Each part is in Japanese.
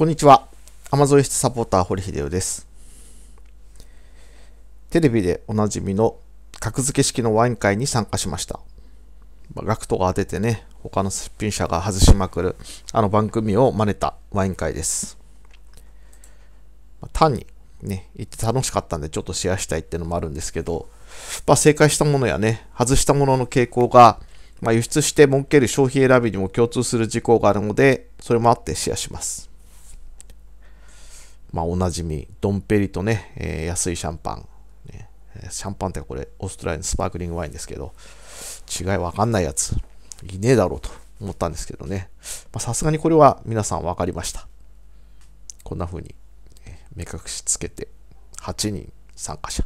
こんにちは。アマゾン室サポーター、堀秀夫です。テレビでおなじみの格付け式のワイン会に参加しました。まあ、ガクトが当ててね、他の出品者が外しまくる、あの番組を真似たワイン会です。まあ、単にね、行って楽しかったんでちょっとシェアしたいっていうのもあるんですけど、まあ、正解したものやね、外したものの傾向が、まあ、輸出して儲ける消費選びにも共通する事項があるので、それもあってシェアします。まあ、おなじみ、ドンペリとね、えー、安いシャンパン、ね。シャンパンってこれ、オーストラリアのスパークリングワインですけど、違いわかんないやつ、いねえだろうと思ったんですけどね。さすがにこれは皆さんわかりました。こんな風に、目隠しつけて、8人参加者。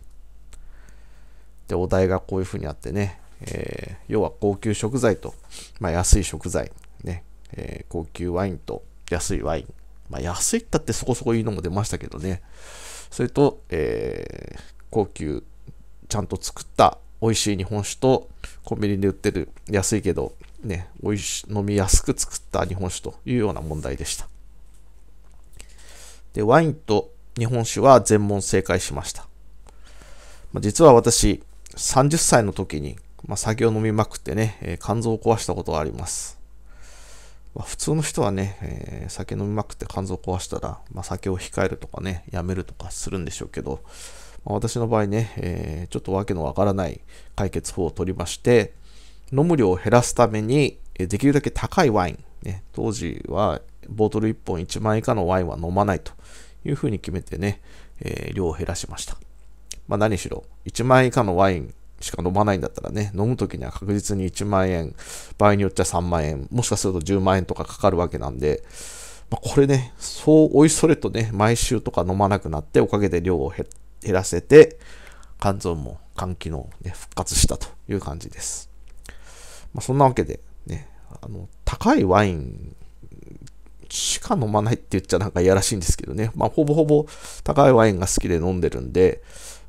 で、お題がこういう風にあってね、えー、要は高級食材と、まあ、安い食材、ね、えー、高級ワインと安いワインまあ、安いったってそこそこいいのも出ましたけどね。それと、えー、高級、ちゃんと作った美味しい日本酒と、コンビニで売ってる安いけど、ね、美味し飲みやすく作った日本酒というような問題でした。で、ワインと日本酒は全問正解しました。まあ、実は私、30歳の時に、まあ、酒を飲みまくってね、えー、肝臓を壊したことがあります。まあ、普通の人はね、えー、酒飲みまくって肝臓壊したら、まあ、酒を控えるとかね、やめるとかするんでしょうけど、まあ、私の場合ね、えー、ちょっとわけのわからない解決法を取りまして、飲む量を減らすために、えできるだけ高いワイン、ね、当時はボトル1本1万円以下のワインは飲まないというふうに決めてね、えー、量を減らしました。まあ、何しろ、1万円以下のワインしか飲まないんだったらね、飲む時には確実に1万円、場合によっては3万円、もしかすると10万円とかかかるわけなんで、まあ、これね、そう、おいそれとね、毎週とか飲まなくなって、おかげで量を減らせて、肝臓も肝機能、ね、復活したという感じです。まあ、そんなわけで、ね、あの、高いワインしか飲まないって言っちゃなんかいやらしいんですけどね、まあ、ほぼほぼ高いワインが好きで飲んでるんで、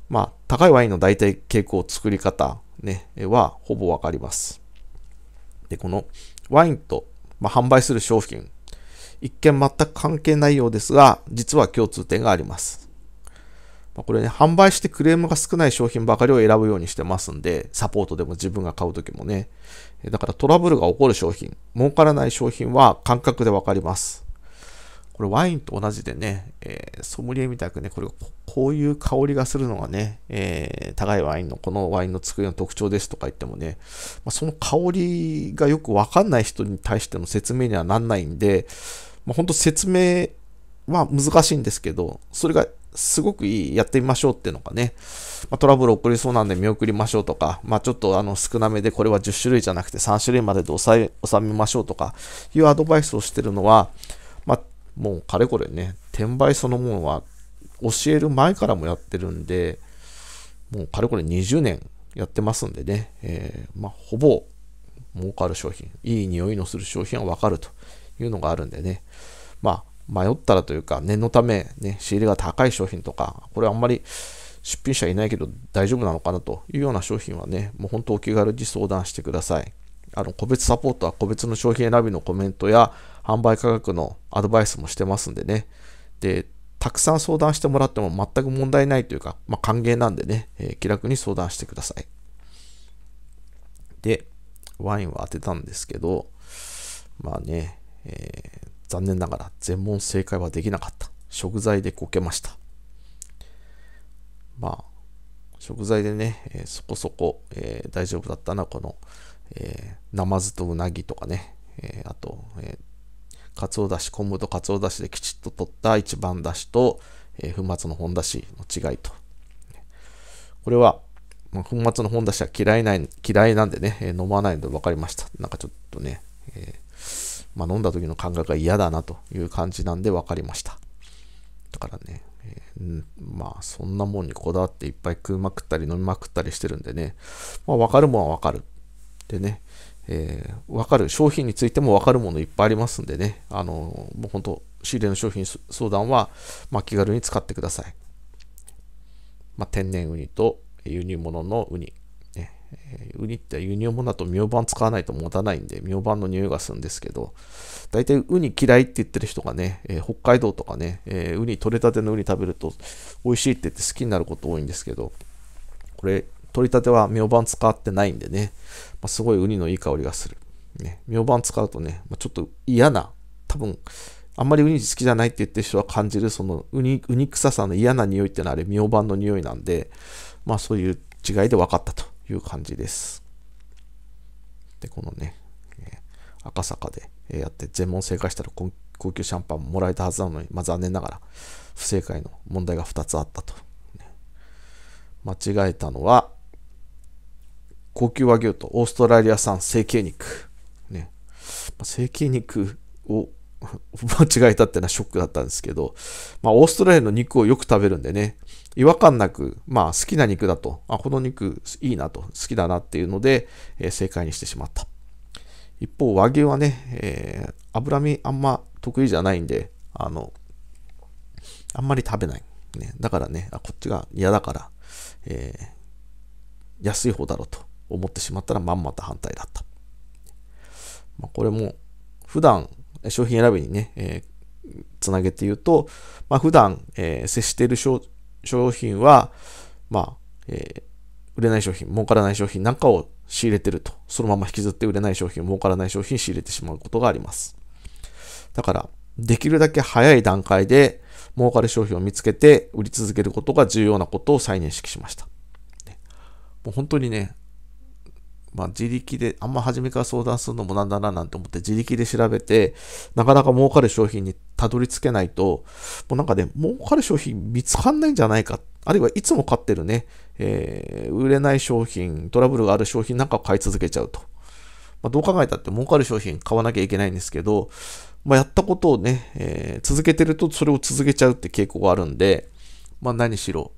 まあ、高いワインの大体傾向、作り方、ね、はほぼわかります。で、このワインと、まあ、販売する商品、一見全く関係ないようですが、実は共通点があります。まあ、これね、販売してクレームが少ない商品ばかりを選ぶようにしてますんで、サポートでも自分が買うときもね。だからトラブルが起こる商品、儲からない商品は感覚でわかります。これワインと同じでね、えー、ソムリエみたくね、これこういう香りがするのがね、えー、高いワインのこのワインの作りの特徴ですとか言ってもね、まあ、その香りがよくわかんない人に対しての説明にはなんないんで、まあ、本当説明は難しいんですけど、それがすごくいい、やってみましょうっていうのがね、まあ、トラブル起こりそうなんで見送りましょうとか、まあ、ちょっとあの少なめでこれは10種類じゃなくて3種類までで抑え収めましょうとかいうアドバイスをしてるのは、もうかれこれね、転売そのものは教える前からもやってるんで、もうかれこれ20年やってますんでね、えー、まあ、ほぼ儲かる商品、いい匂いのする商品はわかるというのがあるんでね、まあ、迷ったらというか、念のため、ね、仕入れが高い商品とか、これあんまり出品者いないけど大丈夫なのかなというような商品はね、もう本当お気軽に相談してください。あの個別サポートは個別の商品選びのコメントや販売価格のアドバイスもしてますんでね。で、たくさん相談してもらっても全く問題ないというか、まあ、歓迎なんでね、えー、気楽に相談してください。で、ワインは当てたんですけど、まあね、えー、残念ながら全問正解はできなかった。食材でこけました。まあ、食材でね、えー、そこそこ、えー、大丈夫だったな、この、えー、ナマズとうなぎとかね、えあと、えかつおだし、昆布とかつおだしできちっと取った一番だしと、えー、粉末の本だしの違いと。これは、粉末の本だしは嫌いない、嫌いなんでね、えー、飲まないので分かりました。なんかちょっとね、えー、まあ、飲んだ時の感覚が嫌だなという感じなんで分かりました。だからね、えー、まあそんなもんにこだわっていっぱい食うまくったり飲みまくったりしてるんでね、まあ、分かるもんは分かる。でね、えー、分かる商品についても分かるものいっぱいありますんでね、あのもう本当、仕入れの商品相談は、まあ、気軽に使ってください。まあ、天然ウニと輸入物のウニ。ね、ウニって輸入物だとミョウバン使わないと持たないんで、ミョウバンの匂いがするんですけど、大体ウニ嫌いって言ってる人がね、えー、北海道とかね、えー、ウニ、取れたてのウニ食べると美味しいって言って好きになること多いんですけど、これ取りたてはミョウバン使ってないんでね、まあ、すごいウニのいい香りがする。ね、ミョウバン使うとね、まあ、ちょっと嫌な、多分、あんまりウニ好きじゃないって言ってる人は感じる、そのウニ、ウニ臭さの嫌な匂いってのはあれ、ミョウバンの匂いなんで、まあそういう違いで分かったという感じです。で、このね、赤坂でやって、全問正解したら高級シャンパンもらえたはずなのに、まあ残念ながら、不正解の問題が2つあったと。間違えたのは、高級和牛とオーストラリア産成形肉。ね。成形肉を 間違えたってのはショックだったんですけど、まあ、オーストラリアの肉をよく食べるんでね、違和感なく、まあ、好きな肉だと、あ、この肉いいなと、好きだなっていうので、えー、正解にしてしまった。一方、和牛はね、えー、脂身あんま得意じゃないんで、あの、あんまり食べない。ね、だからねあ、こっちが嫌だから、えー、安い方だろうと思ってしまったらまんまと反対だった。まあ、これも普段商品選びにね、えー、つなげて言うと、まあ、普段、えー、接している商品は、まあ、えー、売れない商品、儲からない商品なんかを仕入れてると。そのまま引きずって売れない商品、儲からない商品仕入れてしまうことがあります。だから、できるだけ早い段階で儲かる商品を見つけて売り続けることが重要なことを再認識しました。もう本当にね、まあ、自力で、あんま初めから相談するのもなんだななんて思って自力で調べて、なかなか儲かる商品にたどり着けないと、もうなんかね、儲かる商品見つかんないんじゃないか。あるいはいつも買ってるね、えー、売れない商品、トラブルがある商品なんか買い続けちゃうと。まあ、どう考えたって儲かる商品買わなきゃいけないんですけど、まあ、やったことをね、えー、続けてるとそれを続けちゃうって傾向があるんで、まあ、何しろ、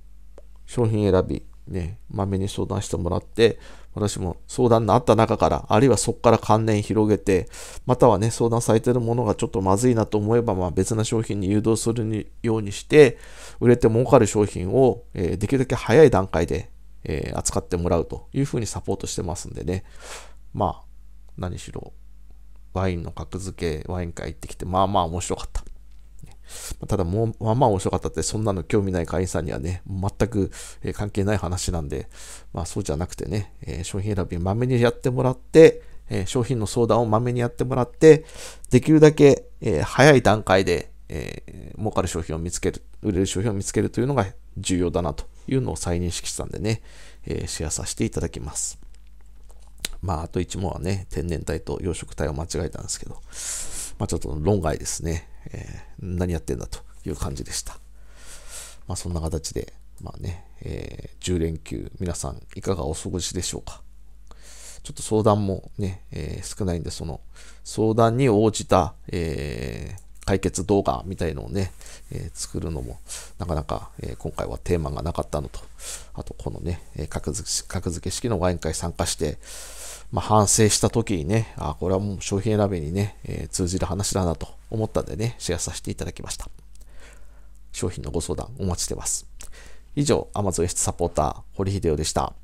商品選び、ね、まめに相談してもらって、私も相談のあった中から、あるいはそこから関連広げて、またはね、相談されてるものがちょっとまずいなと思えば、まあ、別な商品に誘導するようにして、売れて儲かる商品を、えー、できるだけ早い段階で、えー、扱ってもらうというふうにサポートしてますんでね。まあ、何しろ、ワインの格付け、ワイン会行ってきて、まあまあ面白かった。ただもう、まあまあ面白かったって、そんなの興味ない会員さんにはね、全く関係ない話なんで、まあそうじゃなくてね、え商品選びまめにやってもらって、え商品の相談をまめにやってもらって、できるだけ、え早い段階で、え儲かる商品を見つける、売れる商品を見つけるというのが重要だなというのを再認識したんでね、えシェアさせていただきます。まあ、あと1問はね、天然体と養殖体を間違えたんですけど、まあ、ちょっと論外ですね。えー、何やってんだという感じでした。まあ、そんな形で、まあね、えー、10連休、皆さんいかがお過ごしでしょうか。ちょっと相談もね、えー、少ないんで、その相談に応じた、えー、解決動画みたいのをね、えー、作るのも、なかなか、えー、今回はテーマがなかったのと、あとこのね、え格付格付け式のワイン会参加して、まあ、反省した時にね、あ、これはもう商品選びにね、えー、通じる話だなと思ったんでね、シェアさせていただきました。商品のご相談お待ちしてます。以上、Amazon 輸サポーター、堀秀夫でした。